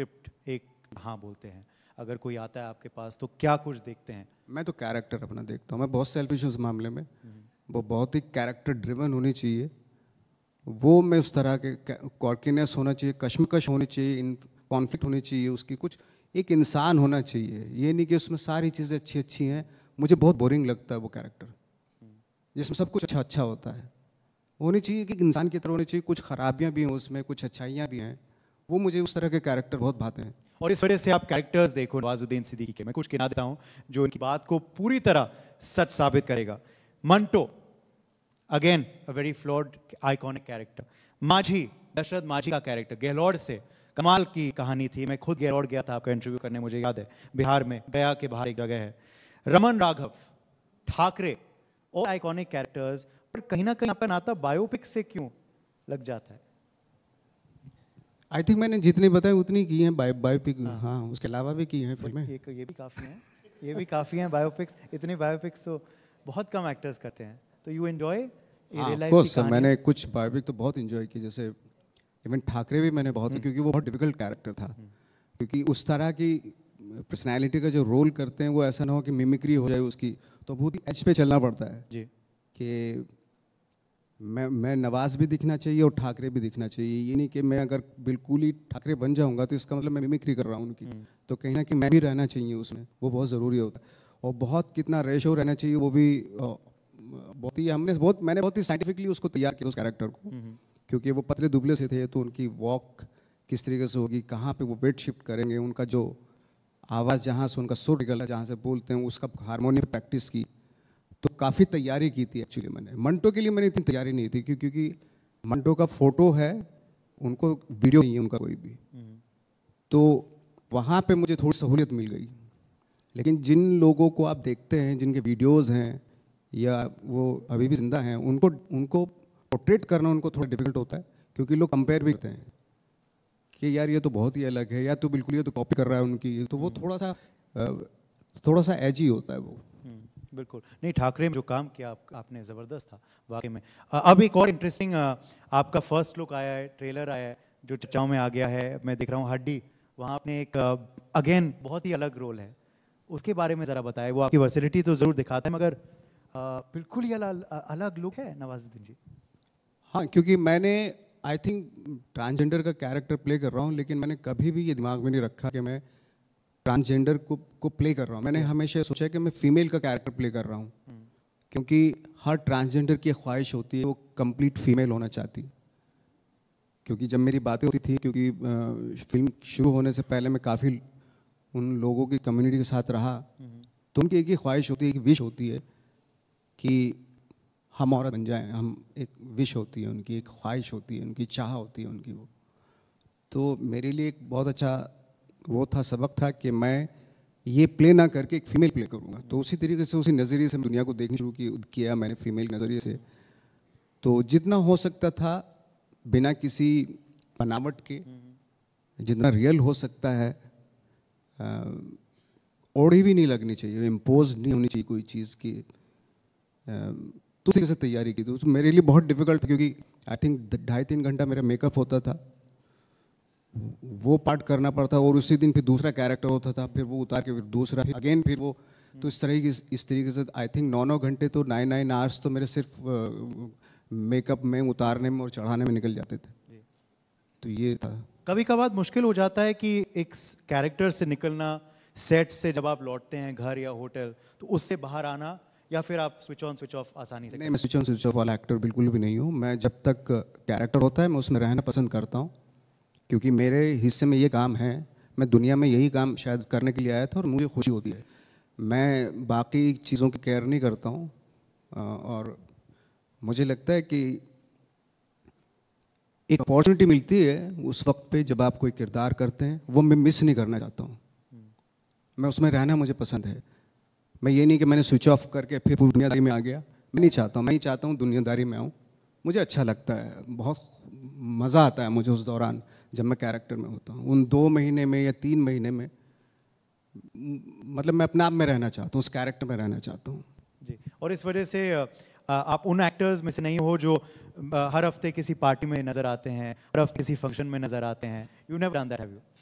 Script एक हाँ बोलते हैं अगर कोई आता है आपके पास तो क्या कुछ देखते हैं मैं तो कैरेक्टर अपना देखता हूँ मैं बहुत सेल्फिश हूँ उस मामले में हम्म। वो बहुत ही कैरेक्टर ड्रिवन होनी चाहिए वो मैं उस तरह के कॉर्किनेस होना चाहिए कश्मकश होनी चाहिए इन कॉन्फ्लिक्ट होनी चाहिए उसकी कुछ एक इंसान होना चाहिए ये नहीं कि उसमें सारी चीज़ें अच्छी अच्छी हैं मुझे बहुत बोरिंग लगता है वो कैरेक्टर हम्म। जिसमें सब कुछ अच्छा अच्छा होता है होनी चाहिए कि इंसान की तरह होनी चाहिए कुछ खराबियाँ भी हैं उसमें कुछ अच्छाइयाँ भी हैं वो मुझे उस तरह के कैरेक्टर बहुत भाते हैं और इस वजह से आप कैरेक्टर्स देखो नवाजुद्दीन सिद्दीकी के मैं कुछ गिना देता हूँ जो इनकी बात को पूरी तरह सच साबित करेगा Manto again a very flawed iconic character Manjhi Dashrath माझी का कैरेक्टर गहलोत से कमाल की कहानी थी मैं खुद गहलोत गया था आपका इंटरव्यू करने मुझे याद है बिहार में गया के बाहर एक जगह है रमन राघव ठाकरे और आइकॉनिक कैरेक्टर्स पर कहीं ना कहीं आपका नाता बायोपिक से क्यों लग जाता है आई थिंक मैंने जितनी बताई उतनी की हैं बायो हाँ। बायोपिक हाँ।, उसके अलावा भी की हैं फिल्में ये, ये भी काफ़ी हैं ये भी काफ़ी हैं बायोपिक्स इतनी बायोपिक्स तो बहुत कम एक्टर्स करते हैं तो यू एन्जॉय कोर्स सर मैंने कुछ बायोपिक तो बहुत इन्जॉय की जैसे इवन ठाकरे भी मैंने बहुत हम्म। क्योंकि वो बहुत डिफिकल्ट कैरेक्टर था हम्म। क्योंकि उस तरह की पर्सनैलिटी का जो रोल करते हैं वो ऐसा ना हो कि मिमिक्री हो जाए उसकी तो बहुत ही एच पे चलना पड़ता है जी कि मैं मैं नवाज भी दिखना चाहिए और ठाकरे भी दिखना चाहिए ये नहीं कि मैं अगर बिल्कुल ही ठाकरे बन जाऊंगा तो इसका मतलब मैं मिमिक्री कर रहा हूँ उनकी हम्म। तो कहीं ना कहीं मैं भी रहना चाहिए उसमें वो बहुत ज़रूरी होता है और बहुत कितना रेशो रहना चाहिए वो भी बहुत ही हमने बहुत मैंने बहुत ही साइंटिफिकली उसको तैयार किया उस कैरेक्टर को हम्म, हम्म। क्योंकि वो पतले दुबले से थे तो उनकी वॉक किस तरीके से होगी कहाँ पे वो वेट शिफ्ट करेंगे उनका जो आवाज़ जहाँ से उनका सुर है जहाँ से बोलते हैं उसका हारमोनियम प्रैक्टिस की तो काफ़ी तैयारी की थी एक्चुअली मैंने मंटो के लिए मैंने इतनी तैयारी नहीं थी क्योंकि मंटो का फोटो है उनको वीडियो नहीं है उनका कोई भी तो वहाँ पे मुझे थोड़ी सहूलियत मिल गई लेकिन जिन लोगों को आप देखते हैं जिनके वीडियोस हैं या वो अभी भी जिंदा हैं उनको उनको पोर्ट्रेट करना उनको थोड़ा डिफिकल्ट होता है क्योंकि लोग कंपेयर भी करते हैं कि यार ये तो बहुत ही अलग है या तो बिल्कुल ये तो कॉपी कर रहा है उनकी तो वो हम्म। थोड़ा सा थोड़ा सा एजी होता है वो बिल्कुल नहीं ठाकरे में जो काम किया आप, आपने ज़बरदस्त था वाकई में अब एक और इंटरेस्टिंग आपका फर्स्ट लुक आया है ट्रेलर आया है जो चर्चाओं में आ गया है मैं देख रहा हूँ हड्डी वहाँ आपने एक अगेन बहुत ही अलग रोल है उसके बारे में ज़रा बताएं वो आपकी वर्सिलिटी तो ज़रूर दिखाता है मगर बिल्कुल ही अलग अलग लुक है नवाजुद्दीन जी हाँ क्योंकि मैंने आई थिंक ट्रांसजेंडर का कैरेक्टर प्ले कर रहा हूँ लेकिन मैंने कभी भी ये दिमाग में नहीं रखा कि मैं ट्रांसजेंडर को को प्ले कर रहा हूँ मैंने हमेशा सोचा कि मैं फीमेल का कैरेक्टर प्ले कर रहा हूँ hmm. क्योंकि हर ट्रांसजेंडर की ख्वाहिश होती है वो कंप्लीट फीमेल होना चाहती क्योंकि जब मेरी बातें होती थी क्योंकि फिल्म शुरू होने से पहले मैं काफ़ी उन लोगों की कम्युनिटी के साथ रहा hmm. तो उनकी एक ही ख्वाहिश होती है एक विश होती है कि हम औरत बन जाएं हम एक विश होती है उनकी एक ख्वाहिश होती है उनकी चाह होती है उनकी वो तो मेरे लिए एक बहुत अच्छा वो था सबक था कि मैं ये प्ले ना करके एक फीमेल प्ले करूँगा तो उसी तरीके से उसी नज़रिए से दुनिया को देखना शुरू किया मैंने फीमेल नज़रिए से तो जितना हो सकता था बिना किसी बनावट के जितना रियल हो सकता है ओढ़ी भी नहीं लगनी चाहिए इम्पोज नहीं होनी चाहिए कोई चीज़ की तो उसी से तैयारी की थी तो मेरे लिए बहुत डिफिकल्ट क्योंकि आई थिंक ढाई तीन घंटा मेरा मेकअप होता था वो पार्ट करना पड़ता और उसी दिन फिर दूसरा कैरेक्टर होता था फिर वो उतार के फिर दूसरा फिर अगेन फिर वो तो इस तरीके इस तरीके से आई थिंक नौ नौ घंटे तो नाइन नाइन आवर्स तो मेरे सिर्फ मेकअप में उतारने में और चढ़ाने में निकल जाते थे तो ये था कभी कभार मुश्किल हो जाता है कि एक कैरेक्टर से निकलना सेट से जब आप लौटते हैं घर या होटल तो उससे बाहर आना या फिर आप स्विच ऑन स्विच ऑफ आसानी से नहीं मैं स्विच ऑन स्विच ऑफ वाला एक्टर बिल्कुल भी नहीं हूँ मैं जब तक कैरेक्टर होता है मैं उसमें रहना पसंद करता हूँ क्योंकि मेरे हिस्से में ये काम है मैं दुनिया में यही काम शायद करने के लिए आया था और मुझे खुशी होती है मैं बाकी चीज़ों की केयर नहीं करता हूँ और मुझे लगता है कि एक अपॉर्चुनिटी मिलती है उस वक्त पे जब आप कोई किरदार करते हैं वो मैं मिस नहीं करना चाहता हूँ मैं उसमें रहना मुझे पसंद है मैं ये नहीं कि मैंने स्विच ऑफ करके फिर पूरी दुनियादारी में आ गया मैं नहीं चाहता हूँ मैं नहीं चाहता हूँ दुनियादारी में आऊँ मुझे अच्छा लगता है बहुत मज़ा आता है मुझे उस दौरान जब मैं कैरेक्टर में होता हूँ उन दो महीने में या तीन महीने में मतलब मैं अपने आप में रहना चाहता हूँ उस कैरेक्टर में रहना चाहता हूँ जी और इस वजह से आप उन एक्टर्स में से नहीं हो जो हर हफ्ते किसी पार्टी में नज़र आते हैं हर हफ्ते किसी फंक्शन में नज़र आते हैं you never done that have you